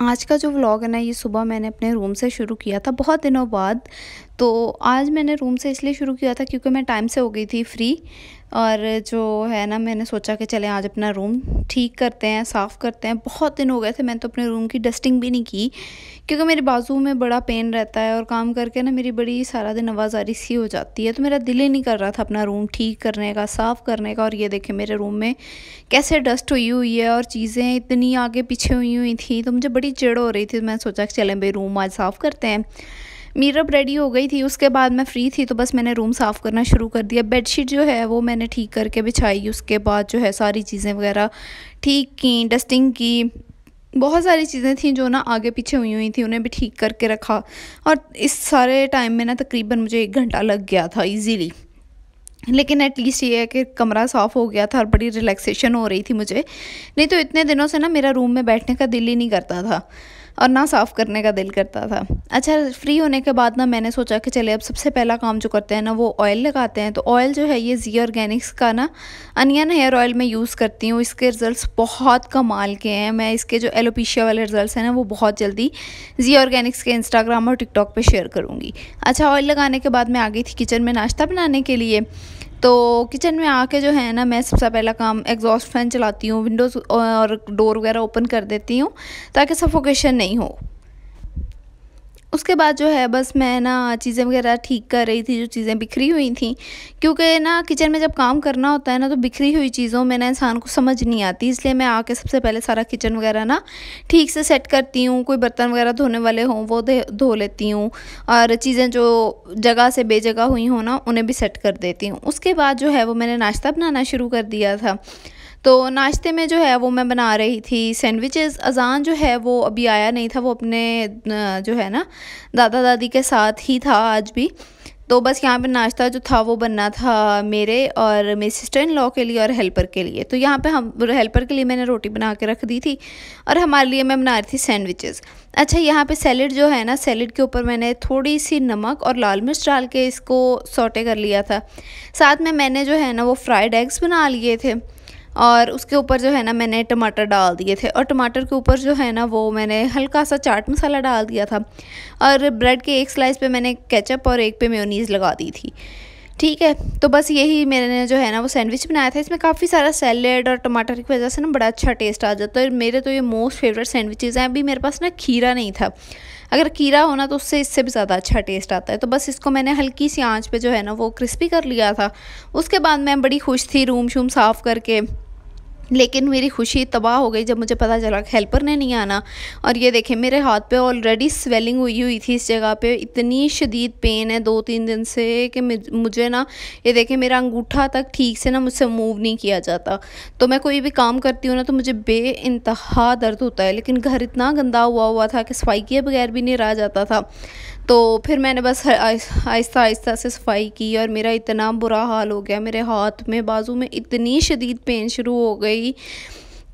आज का जो व्लॉग है ना ये सुबह मैंने अपने रूम से शुरू किया था बहुत दिनों बाद तो आज मैंने रूम से इसलिए शुरू किया था क्योंकि मैं टाइम से हो गई थी फ्री और जो है ना मैंने सोचा कि चले आज अपना रूम ठीक करते हैं साफ़ करते हैं बहुत दिन हो गए थे मैंने तो अपने रूम की डस्टिंग भी नहीं की क्योंकि मेरे बाजू में बड़ा पेन रहता है और काम करके ना मेरी बड़ी सारा दिन आवाज़ आ रही सी हो जाती है तो मेरा दिल ही नहीं कर रहा था अपना रूम ठीक करने का साफ़ करने का और ये देखें मेरे रूम में कैसे डस्ट हुई हुई है और चीज़ें इतनी आगे पीछे हुई हुई थी तो मुझे बड़ी चिड़ हो रही थी तो मैंने सोचा कि चलें भाई रूम आज साफ़ करते हैं मीरअप रेडी हो गई थी उसके बाद मैं फ्री थी तो बस मैंने रूम साफ़ करना शुरू कर दिया बेडशीट जो है वो मैंने ठीक करके बिछाई उसके बाद जो है सारी चीज़ें वगैरह ठीक की डस्टिंग की बहुत सारी चीज़ें थी जो ना आगे पीछे हुई हुई थी उन्हें भी ठीक करके रखा और इस सारे टाइम में ना तकरीबन मुझे एक घंटा लग गया था ईज़िली लेकिन एटलीस्ट ये है कि कमरा साफ़ हो गया था और बड़ी रिलैक्सेशन हो रही थी मुझे नहीं तो इतने दिनों से ना मेरा रूम में बैठने का दिल ही नहीं करता था और ना साफ़ करने का दिल करता था अच्छा फ्री होने के बाद ना मैंने सोचा कि चले अब सबसे पहला काम जो करते हैं ना वो ऑयल लगाते हैं तो ऑयल जो है ये जी ऑर्गेनिक्स का ना अनियन हेयर ऑयल मैं यूज़ करती हूँ इसके रिजल्ट्स बहुत कमाल के हैं मैं इसके जो एलोपिशिया वाले रिजल्ट हैं ना वो बहुत जल्दी जी ऑर्गेनिक्स के इंस्टाग्राम और टिकटॉक पर शेयर करूँगी अच्छा ऑयल लगाने के बाद मैं आ गई थी किचन में नाश्ता बनाने के लिए तो किचन में आके जो है ना मैं सबसे पहला काम एग्जॉस्ट फैन चलाती हूँ विंडोज़ और डोर वगैरह ओपन कर देती हूँ ताकि सफोकेशन नहीं हो उसके बाद जो है बस मैं ना चीज़ें वगैरह ठीक कर रही थी जो चीज़ें बिखरी हुई थी क्योंकि ना किचन में जब काम करना होता है ना तो बिखरी हुई चीज़ों में ना इंसान को समझ नहीं आती इसलिए मैं आके सबसे पहले सारा किचन वगैरह ना ठीक से सेट करती हूँ कोई बर्तन वगैरह धोने वाले हों वो धो लेती हूँ और चीज़ें जो जगह से बेजगह हुई हों ना उन्हें भी सेट कर देती हूँ उसके बाद जो है वो मैंने नाश्ता बनाना शुरू कर दिया था तो नाश्ते में जो है वो मैं बना रही थी सैंडविचेस अजान जो है वो अभी आया नहीं था वो अपने जो है ना दादा दादी के साथ ही था आज भी तो बस यहाँ पे नाश्ता जो था वो बनना था मेरे और मेरे सिस्टर इन लॉ के लिए और हेल्पर के लिए तो यहाँ पे हम हेल्पर के लिए मैंने रोटी बना के रख दी थी और हमारे लिए मैं बना रही थी सैंडविचेस अच्छा यहाँ पे सैलड जो है ना सैलड के ऊपर मैंने थोड़ी सी नमक और लाल मिर्च डाल के इसको सोटे कर लिया था साथ में मैंने जो है ना वो फ्राइड एग्स बना लिए थे और उसके ऊपर जो है ना मैंने टमाटर डाल दिए थे और टमाटर के ऊपर जो है ना वो मैंने हल्का सा चाट मसाला डाल दिया था और ब्रेड के एक स्लाइस पे मैंने केचप और एक पे मेयोनीज़ लगा दी थी ठीक है तो बस यही मैंने जो है ना वो सैंडविच बनाया था इसमें काफ़ी सारा सैलेड और टमाटर की वजह से ना बड़ा अच्छा टेस्ट आ जाता है मेरे तो ये मोस्ट फेवरेट सैंडविचेस हैं अभी मेरे पास ना खीरा नहीं था अगर खीरा होना तो उससे इससे भी ज़्यादा अच्छा टेस्ट आता है तो बस इसको मैंने हल्की सी आंच पे जो है ना वो क्रिस्पी कर लिया था उसके बाद मैं बड़ी खुश थी रूम शूम साफ़ करके लेकिन मेरी खुशी तबाह हो गई जब मुझे पता चला कि हेल्पर ने नहीं आना और ये देखें मेरे हाथ पे ऑलरेडी स्वेलिंग हुई हुई थी इस जगह पे इतनी शदीद पेन है दो तीन दिन से कि मुझे ना ये देखें मेरा अंगूठा तक ठीक से ना मुझसे मूव नहीं किया जाता तो मैं कोई भी काम करती हूँ ना तो मुझे बे इंतहा दर्द होता है लेकिन घर इतना गंदा हुआ हुआ था कि सफाई किए बगैर भी नहीं रह जाता था तो फिर मैंने बस आहिस्ता आहिस्ता से सफाई की और मेरा इतना बुरा हाल हो गया मेरे हाथ में बाजू में इतनी शदीद पेन शुरू हो गई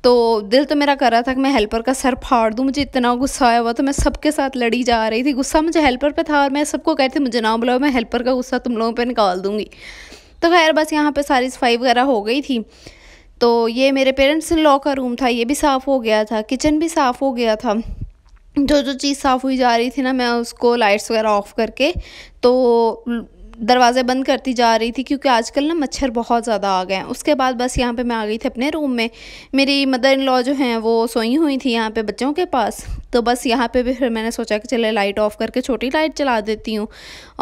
तो दिल तो मेरा कर रहा था कि मैं हेल्पर का सर फाड़ दूँ मुझे इतना गुस्सा आया हुआ तो मैं सबके साथ लड़ी जा रही थी गुस्सा मुझे हेल्पर पे था और मैं सबको कहती मुझे ना बुलाओ मैं हेल्पर का गुस्सा तुम लोगों पे निकाल दूँगी तो खैर बस यहाँ पे सारी सफाई वगैरह हो गई थी तो ये मेरे पेरेंट्स लॉ का रूम था ये भी साफ़ हो गया था किचन भी साफ़ हो गया था जो जो चीज़ साफ़ हुई जा रही थी ना मैं उसको लाइट्स वगैरह ऑफ़ करके तो दरवाज़े बंद करती जा रही थी क्योंकि आजकल ना मच्छर बहुत ज़्यादा आ गए हैं उसके बाद बस यहाँ पे मैं आ गई थी अपने रूम में मेरी मदर इन लॉ जो हैं वो सोई हुई थी यहाँ पे बच्चों के पास तो बस यहाँ पे भी फिर मैंने सोचा कि चले लाइट ऑफ़ करके छोटी लाइट चला देती हूँ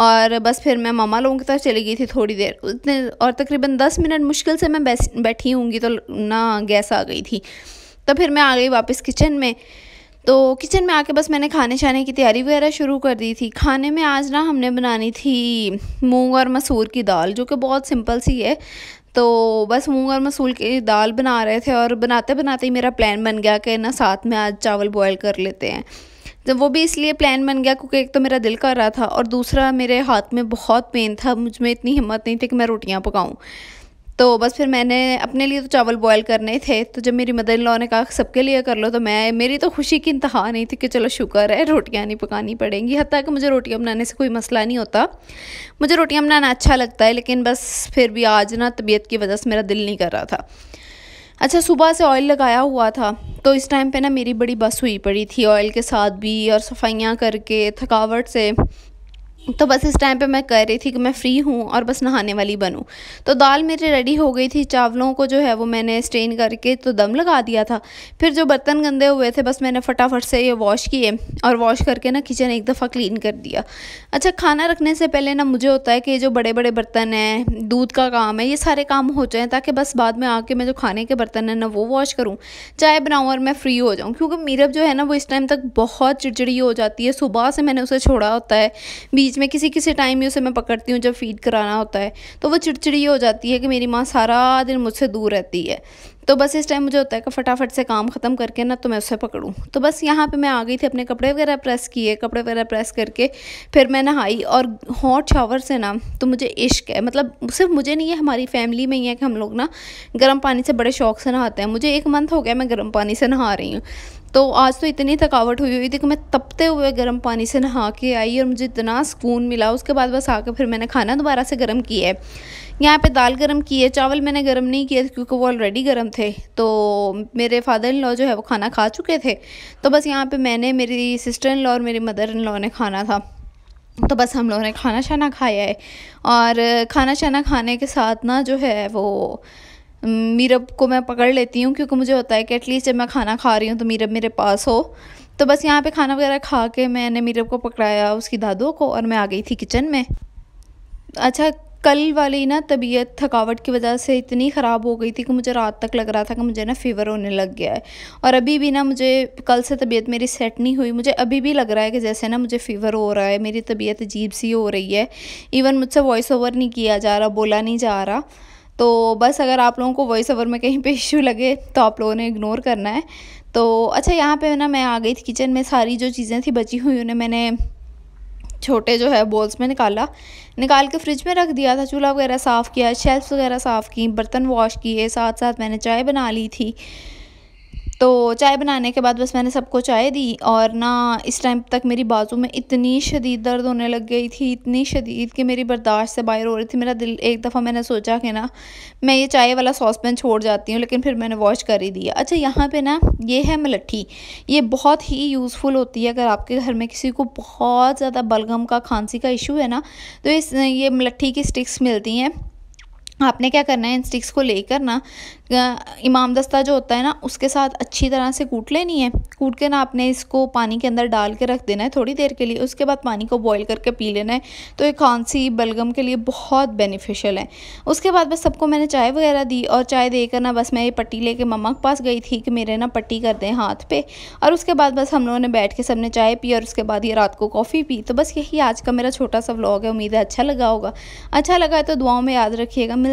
और बस फिर मैं मामा लोगों के तरफ़ चली गई थी थोड़ी देर उतने और तकरीबन दस मिनट मुश्किल से मैं बैठी हूँगी तो ना गैस आ गई थी तो फिर मैं आ गई वापस किचन में तो किचन में आके बस मैंने खाने छाने की तैयारी वगैरह शुरू कर दी थी खाने में आज ना हमने बनानी थी मूंग और मसूर की दाल जो कि बहुत सिंपल सी है तो बस मूंग और मसूर की दाल बना रहे थे और बनाते बनाते ही मेरा प्लान बन गया कि ना साथ में आज चावल बॉयल कर लेते हैं जब वो भी इसलिए प्लान बन गया क्योंकि एक तो मेरा दिल कर रहा था और दूसरा मेरे हाथ में बहुत पेन था मुझ में इतनी हिम्मत नहीं थी कि मैं रोटियां पकाऊं तो बस फिर मैंने अपने लिए तो चावल बॉयल करने थे तो जब मेरी मदर इन लॉ ने कहा सबके लिए कर लो तो मैं मेरी तो खुशी की इंतहा नहीं थी कि चलो शुक्र है रोटियां नहीं पकानी पड़ेंगी हती कि मुझे रोटियां बनाने से कोई मसला नहीं होता मुझे रोटियां बनाना अच्छा लगता है लेकिन बस फिर भी आज ना तबीयत की वजह से मेरा दिल नहीं कर रहा था अच्छा सुबह से ऑयल लगाया हुआ था तो इस टाइम पे ना मेरी बड़ी बस हुई पड़ी थी ऑयल के साथ भी और सफाइयाँ करके थकावट से तो बस इस टाइम पे मैं कह रही थी कि मैं फ़्री हूँ और बस नहाने वाली बनूँ तो दाल मेरी रेडी हो गई थी चावलों को जो है वो मैंने स्ट्रेन करके तो दम लगा दिया था फिर जो बर्तन गंदे हुए थे बस मैंने फटाफट से ये वॉश किए और वॉश करके ना किचन एक दफ़ा क्लीन कर दिया अच्छा खाना रखने से पहले ना मुझे होता है कि ये जो बड़े बड़े बर्तन हैं दूध का काम है ये सारे काम हो जाएँ ताकि बस बाद में आके मैं जो खाने के बर्तन हैं ना वो वॉश करूँ चाय बनाऊँ और मैं फ्री हो जाऊँ क्योंकि मीरब जो है ना वो इस टाइम तक बहुत चिड़चिड़ी हो जाती है सुबह से मैंने उसे छोड़ा होता है बीच बीच में किसी किसी टाइम ही उसे मैं पकड़ती हूँ जब फीड कराना होता है तो वो चिड़चिड़ी हो जाती है कि मेरी माँ सारा दिन मुझसे दूर रहती है तो बस इस टाइम मुझे होता है कि फटाफट से काम ख़त्म करके ना तो मैं उसे पकड़ूँ तो बस यहाँ पे मैं आ गई थी अपने कपड़े वगैरह प्रेस किए कपड़े वगैरह प्रेस करके फिर मैं नहाई और हॉट शावर से ना तो मुझे इश्क है मतलब सिर्फ मुझे नहीं है हमारी फैमिली में ही है कि हम लोग ना गर्म पानी से बड़े शौक से नहाते हैं मुझे एक मंथ हो गया मैं गर्म पानी से नहा रही हूँ तो आज तो इतनी थकावट हुई हुई थी कि मैं तपते हुए गर्म पानी से नहा के आई और मुझे इतना सुकून मिला उसके बाद बस आकर फिर मैंने खाना दोबारा से गर्म किया है यहाँ पे दाल गर्म की है चावल मैंने गर्म नहीं किए क्योंकि वो ऑलरेडी गर्म थे तो मेरे फादर इन लॉ जो है वो खाना खा चुके थे तो बस यहाँ पे मैंने मेरी सिस्टर इन लॉ और मेरी मदर इन लॉ ने खाना था तो बस हम लोगों ने खाना शाना खाया है और खाना शाना खाने के साथ ना जो है वो मीरब को मैं पकड़ लेती हूँ क्योंकि मुझे होता है कि एटलीस्ट जब मैं खाना खा रही हूँ तो मीरब मेरे पास हो तो बस यहाँ पे खाना वगैरह खा के मैंने मीरब को पकड़ाया उसकी दादू को और मैं आ गई थी किचन में अच्छा कल वाली ना तबीयत थकावट की वजह से इतनी ख़राब हो गई थी कि मुझे रात तक लग रहा था कि मुझे ना फीवर होने लग गया है और अभी भी ना मुझे कल से तबीयत मेरी सेट नहीं हुई मुझे अभी भी लग रहा है कि जैसे ना मुझे फीवर हो रहा है मेरी तबीयत अजीब सी हो रही है इवन मुझसे वॉइस ओवर नहीं किया जा रहा बोला नहीं जा रहा तो बस अगर आप लोगों को वॉइस ओवर में कहीं पे इश्यू लगे तो आप लोगों ने इग्नोर करना है तो अच्छा यहाँ पे ना मैं आ गई थी किचन में सारी जो चीज़ें थी बची हुई उन्हें मैंने छोटे जो है बॉल्स में निकाला निकाल के फ्रिज में रख दिया था चूल्हा वगैरह साफ़ किया शेल्फ़ वगैरह साफ़ की बर्तन वॉश किए साथ साथ मैंने चाय बना ली थी तो चाय बनाने के बाद बस मैंने सबको चाय दी और ना इस टाइम तक मेरी बाजू में इतनी शदीद दर्द होने लग गई थी इतनी शदीद कि मेरी बर्दाश्त से बाहर हो रही थी मेरा दिल एक दफ़ा मैंने सोचा कि ना मैं ये चाय वाला सॉस पैन छोड़ जाती हूँ लेकिन फिर मैंने वॉश कर ही दिया अच्छा यहाँ पे ना ये है मलट्ठी ये बहुत ही यूज़फुल होती है अगर आपके घर में किसी को बहुत ज़्यादा बलगम का खांसी का इशू है ना तो इस ये मलट्ठी की स्टिक्स मिलती हैं आपने क्या करना है इन स्टिक्स को लेकर ना इमाम दस्ता जो होता है ना उसके साथ अच्छी तरह से कूट लेनी है कूट के ना आपने इसको पानी के अंदर डाल के रख देना है थोड़ी देर के लिए उसके बाद पानी को बॉईल करके पी लेना है तो ये खांसी बलगम के लिए बहुत बेनिफिशियल है उसके बाद बस सबको मैंने चाय वगैरह दी और चाय देकर ना बस मैं ये पट्टी लेके मम्मा के पास गई थी कि मेरे ना पट्टी कर दें हाथ पे और उसके बाद बस हम लोगों ने बैठ के ने चाय पी और उसके बाद ये रात को कॉफ़ी पी तो बस यही आज का मेरा छोटा सा व्लॉग है उम्मीद है अच्छा लगा होगा अच्छा लगा है तो दुआओं में याद रखिएगा मिल